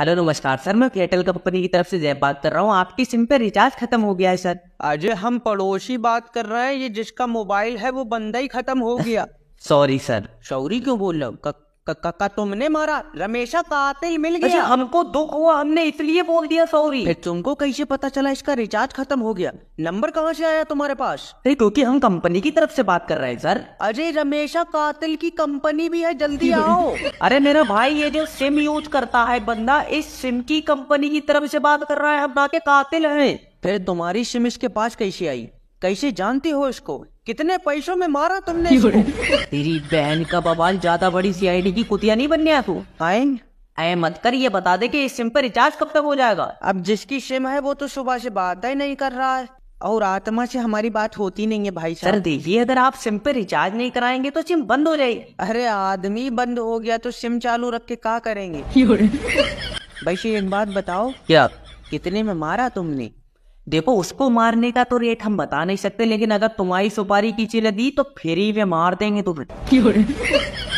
hello नमस्कार sir मैं Airtel company की तरफ से जय बात कर रहा हूँ आपकी सिम पे रिचार्ज खत्म हो गया है सर अजय हम पड़ोसी बात कर रहे हैं ये जिसका मोबाइल है वो बंदा ही खत्म हो गया सॉरी सर सॉरी क्यों बोल रहा हूँ काका तुमने मारा रमेशा का मिल गया अच्छा, हमको दुख हुआ हमने इसलिए बोल दिया सॉरी फिर तुमको कैसे पता चला इसका रिचार्ज खत्म हो गया नंबर कहाँ से आया तुम्हारे पास अरे क्योंकि हम कंपनी की तरफ से बात कर रहे हैं सर अरे रमेशा कातिल की कंपनी भी है जल्दी आओ अरे मेरा भाई ये जो सिम यूज करता है बंदा इस सिम की कंपनी की तरफ से बात कर रहा है हम ना के कातिल है फिर तुम्हारी सिम इसके पास कैसे आई कैसे जानती हो इसको कितने पैसों में मारा तुमने तेरी बहन का बवाल ज्यादा बड़ी सीआईडी की कुतिया नहीं बनने तू आएंगे अरे मत कर ये बता दे कि इस सिम पर रिचार्ज कब तक हो जाएगा अब जिसकी सिम है वो तो सुबह से बात ही नहीं कर रहा है और आत्मा से हमारी बात होती नहीं है भाई सर देखिए अगर आप सिम पर रिचार्ज नहीं कराएंगे तो सिम बंद हो जाएगी अरे आदमी बंद हो गया तो सिम चालू रख के का करेंगे भाई एक बात बताओ क्या कितने में मारा तुमने देखो उसको मारने का तो रेट हम बता नहीं सकते लेकिन अगर तुम्हारी सुपारी कीचड़ दी तो फिर ही वे मार देंगे तुम्हें तो